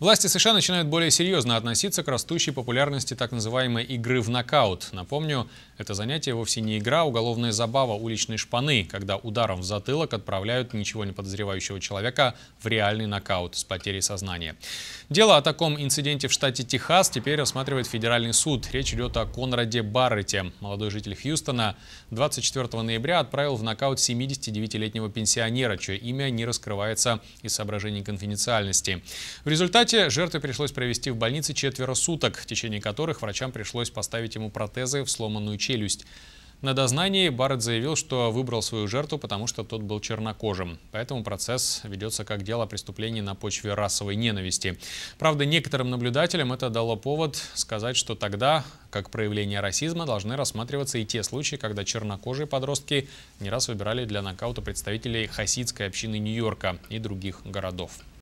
Власти США начинают более серьезно относиться к растущей популярности так называемой игры в нокаут. Напомню, это занятие вовсе не игра, а уголовная забава уличной шпаны, когда ударом в затылок отправляют ничего не подозревающего человека в реальный нокаут с потерей сознания. Дело о таком инциденте в штате Техас теперь рассматривает федеральный суд. Речь идет о Конраде Барретте, Молодой житель Хьюстона 24 ноября отправил в нокаут 79-летнего пенсионера, чье имя не раскрывается из соображений конфиденциальности. В результате результате жертве пришлось провести в больнице четверо суток, в течение которых врачам пришлось поставить ему протезы в сломанную челюсть. На дознании Барретт заявил, что выбрал свою жертву, потому что тот был чернокожим. Поэтому процесс ведется как дело о преступлении на почве расовой ненависти. Правда, некоторым наблюдателям это дало повод сказать, что тогда, как проявление расизма, должны рассматриваться и те случаи, когда чернокожие подростки не раз выбирали для нокаута представителей хасидской общины Нью-Йорка и других городов.